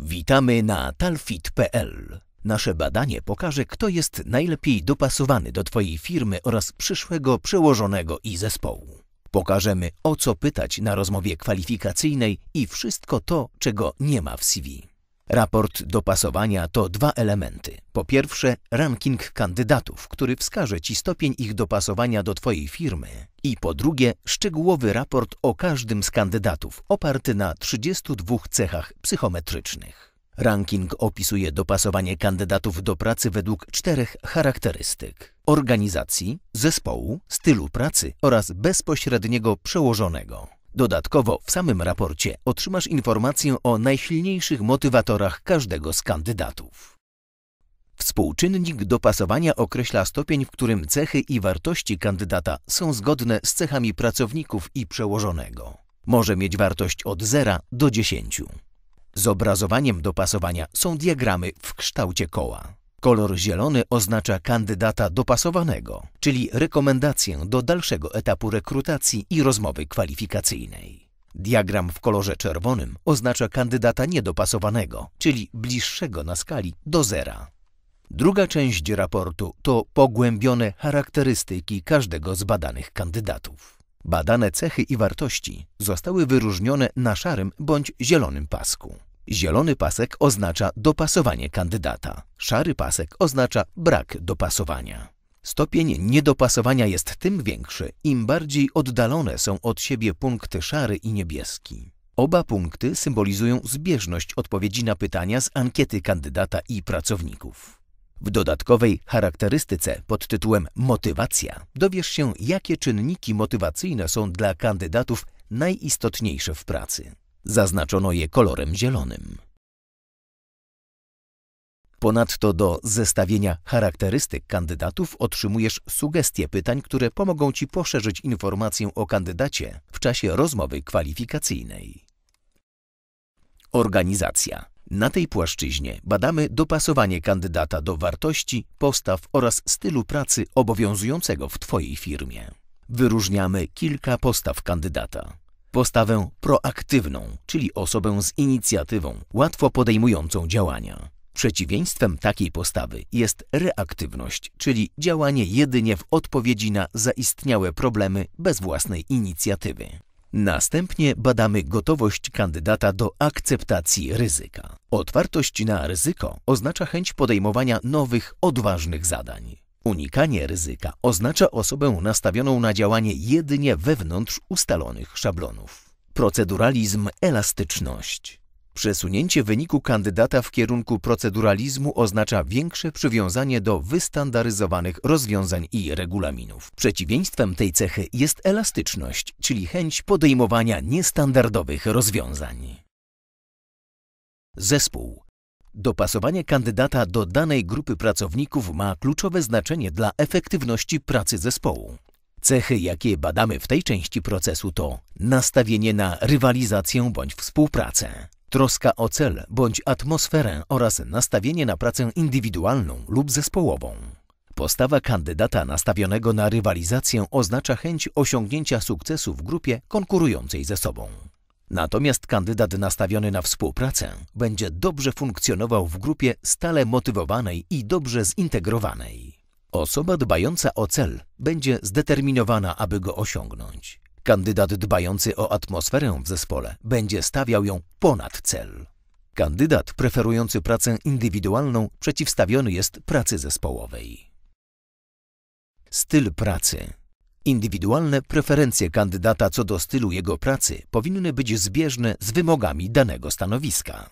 Witamy na talfit.pl. Nasze badanie pokaże, kto jest najlepiej dopasowany do Twojej firmy oraz przyszłego przełożonego i zespołu. Pokażemy, o co pytać na rozmowie kwalifikacyjnej i wszystko to, czego nie ma w CV. Raport dopasowania to dwa elementy. Po pierwsze, ranking kandydatów, który wskaże Ci stopień ich dopasowania do Twojej firmy. I po drugie, szczegółowy raport o każdym z kandydatów, oparty na 32 cechach psychometrycznych. Ranking opisuje dopasowanie kandydatów do pracy według czterech charakterystyk: organizacji, zespołu, stylu pracy oraz bezpośredniego przełożonego. Dodatkowo w samym raporcie otrzymasz informację o najsilniejszych motywatorach każdego z kandydatów. Współczynnik dopasowania określa stopień, w którym cechy i wartości kandydata są zgodne z cechami pracowników i przełożonego. Może mieć wartość od 0 do 10. Zobrazowaniem dopasowania są diagramy w kształcie koła. Kolor zielony oznacza kandydata dopasowanego, czyli rekomendację do dalszego etapu rekrutacji i rozmowy kwalifikacyjnej. Diagram w kolorze czerwonym oznacza kandydata niedopasowanego, czyli bliższego na skali do zera. Druga część raportu to pogłębione charakterystyki każdego z badanych kandydatów. Badane cechy i wartości zostały wyróżnione na szarym bądź zielonym pasku. Zielony pasek oznacza dopasowanie kandydata, szary pasek oznacza brak dopasowania. Stopień niedopasowania jest tym większy, im bardziej oddalone są od siebie punkty szary i niebieski. Oba punkty symbolizują zbieżność odpowiedzi na pytania z ankiety kandydata i pracowników. W dodatkowej charakterystyce pod tytułem Motywacja dowiesz się, jakie czynniki motywacyjne są dla kandydatów najistotniejsze w pracy. Zaznaczono je kolorem zielonym. Ponadto do zestawienia charakterystyk kandydatów otrzymujesz sugestie pytań, które pomogą Ci poszerzyć informację o kandydacie w czasie rozmowy kwalifikacyjnej. Organizacja. Na tej płaszczyźnie badamy dopasowanie kandydata do wartości, postaw oraz stylu pracy obowiązującego w Twojej firmie. Wyróżniamy kilka postaw kandydata postawę proaktywną, czyli osobę z inicjatywą, łatwo podejmującą działania. Przeciwieństwem takiej postawy jest reaktywność, czyli działanie jedynie w odpowiedzi na zaistniałe problemy bez własnej inicjatywy. Następnie badamy gotowość kandydata do akceptacji ryzyka. Otwartość na ryzyko oznacza chęć podejmowania nowych, odważnych zadań. Unikanie ryzyka oznacza osobę nastawioną na działanie jedynie wewnątrz ustalonych szablonów. Proceduralizm elastyczność. Przesunięcie wyniku kandydata w kierunku proceduralizmu oznacza większe przywiązanie do wystandaryzowanych rozwiązań i regulaminów. Przeciwieństwem tej cechy jest elastyczność, czyli chęć podejmowania niestandardowych rozwiązań. Zespół Dopasowanie kandydata do danej grupy pracowników ma kluczowe znaczenie dla efektywności pracy zespołu. Cechy, jakie badamy w tej części procesu to nastawienie na rywalizację bądź współpracę, troska o cel bądź atmosferę oraz nastawienie na pracę indywidualną lub zespołową. Postawa kandydata nastawionego na rywalizację oznacza chęć osiągnięcia sukcesu w grupie konkurującej ze sobą. Natomiast kandydat nastawiony na współpracę będzie dobrze funkcjonował w grupie stale motywowanej i dobrze zintegrowanej. Osoba dbająca o cel będzie zdeterminowana, aby go osiągnąć. Kandydat dbający o atmosferę w zespole będzie stawiał ją ponad cel. Kandydat preferujący pracę indywidualną przeciwstawiony jest pracy zespołowej. Styl pracy Indywidualne preferencje kandydata co do stylu jego pracy powinny być zbieżne z wymogami danego stanowiska.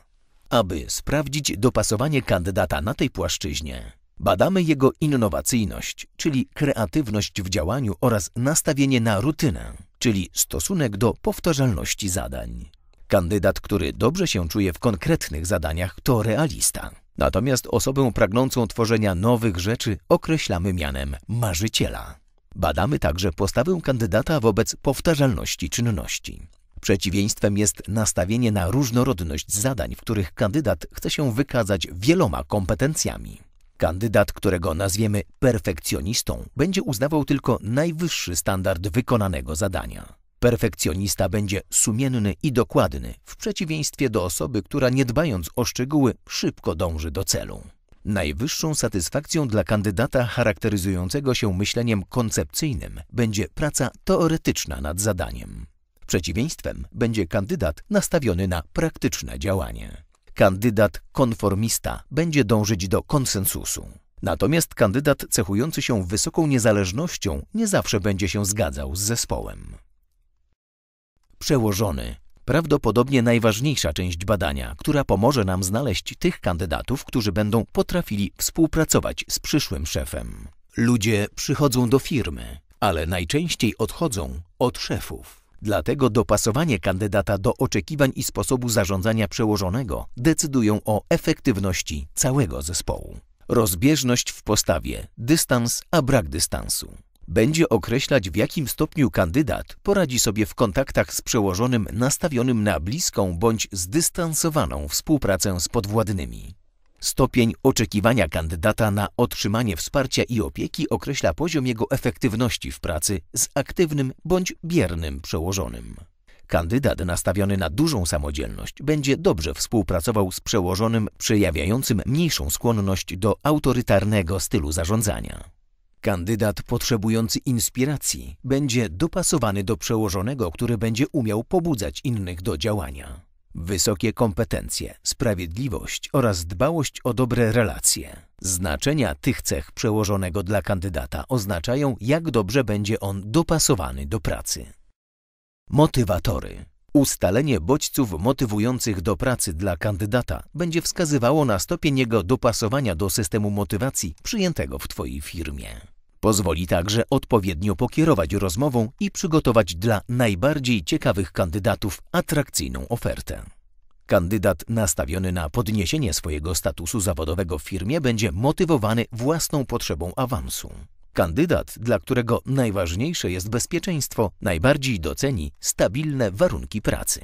Aby sprawdzić dopasowanie kandydata na tej płaszczyźnie, badamy jego innowacyjność, czyli kreatywność w działaniu oraz nastawienie na rutynę, czyli stosunek do powtarzalności zadań. Kandydat, który dobrze się czuje w konkretnych zadaniach, to realista. Natomiast osobę pragnącą tworzenia nowych rzeczy określamy mianem marzyciela. Badamy także postawę kandydata wobec powtarzalności czynności. Przeciwieństwem jest nastawienie na różnorodność zadań, w których kandydat chce się wykazać wieloma kompetencjami. Kandydat, którego nazwiemy perfekcjonistą, będzie uznawał tylko najwyższy standard wykonanego zadania. Perfekcjonista będzie sumienny i dokładny, w przeciwieństwie do osoby, która nie dbając o szczegóły, szybko dąży do celu. Najwyższą satysfakcją dla kandydata charakteryzującego się myśleniem koncepcyjnym będzie praca teoretyczna nad zadaniem. Przeciwieństwem będzie kandydat nastawiony na praktyczne działanie. Kandydat konformista będzie dążyć do konsensusu. Natomiast kandydat cechujący się wysoką niezależnością nie zawsze będzie się zgadzał z zespołem. Przełożony prawdopodobnie najważniejsza część badania, która pomoże nam znaleźć tych kandydatów, którzy będą potrafili współpracować z przyszłym szefem. Ludzie przychodzą do firmy, ale najczęściej odchodzą od szefów. Dlatego dopasowanie kandydata do oczekiwań i sposobu zarządzania przełożonego decydują o efektywności całego zespołu. Rozbieżność w postawie, dystans, a brak dystansu będzie określać, w jakim stopniu kandydat poradzi sobie w kontaktach z przełożonym nastawionym na bliską bądź zdystansowaną współpracę z podwładnymi. Stopień oczekiwania kandydata na otrzymanie wsparcia i opieki określa poziom jego efektywności w pracy z aktywnym bądź biernym przełożonym. Kandydat nastawiony na dużą samodzielność będzie dobrze współpracował z przełożonym przejawiającym mniejszą skłonność do autorytarnego stylu zarządzania. Kandydat potrzebujący inspiracji będzie dopasowany do przełożonego, który będzie umiał pobudzać innych do działania. Wysokie kompetencje, sprawiedliwość oraz dbałość o dobre relacje. Znaczenia tych cech przełożonego dla kandydata oznaczają, jak dobrze będzie on dopasowany do pracy. Motywatory. Ustalenie bodźców motywujących do pracy dla kandydata będzie wskazywało na stopień jego dopasowania do systemu motywacji przyjętego w Twojej firmie. Pozwoli także odpowiednio pokierować rozmową i przygotować dla najbardziej ciekawych kandydatów atrakcyjną ofertę. Kandydat nastawiony na podniesienie swojego statusu zawodowego w firmie będzie motywowany własną potrzebą awansu. Kandydat, dla którego najważniejsze jest bezpieczeństwo, najbardziej doceni stabilne warunki pracy.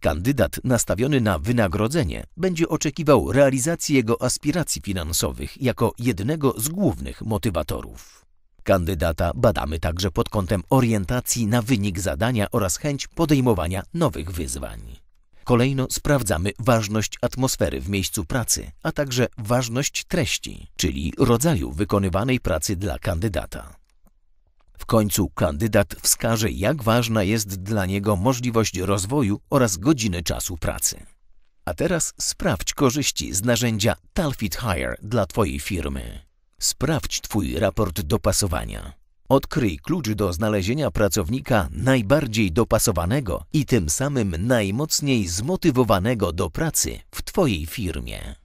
Kandydat nastawiony na wynagrodzenie będzie oczekiwał realizacji jego aspiracji finansowych jako jednego z głównych motywatorów. Kandydata badamy także pod kątem orientacji na wynik zadania oraz chęć podejmowania nowych wyzwań. Kolejno sprawdzamy ważność atmosfery w miejscu pracy, a także ważność treści, czyli rodzaju wykonywanej pracy dla kandydata. W końcu kandydat wskaże, jak ważna jest dla niego możliwość rozwoju oraz godziny czasu pracy. A teraz sprawdź korzyści z narzędzia Talfit Hire dla Twojej firmy. Sprawdź Twój raport dopasowania. Odkryj klucz do znalezienia pracownika najbardziej dopasowanego i tym samym najmocniej zmotywowanego do pracy w Twojej firmie.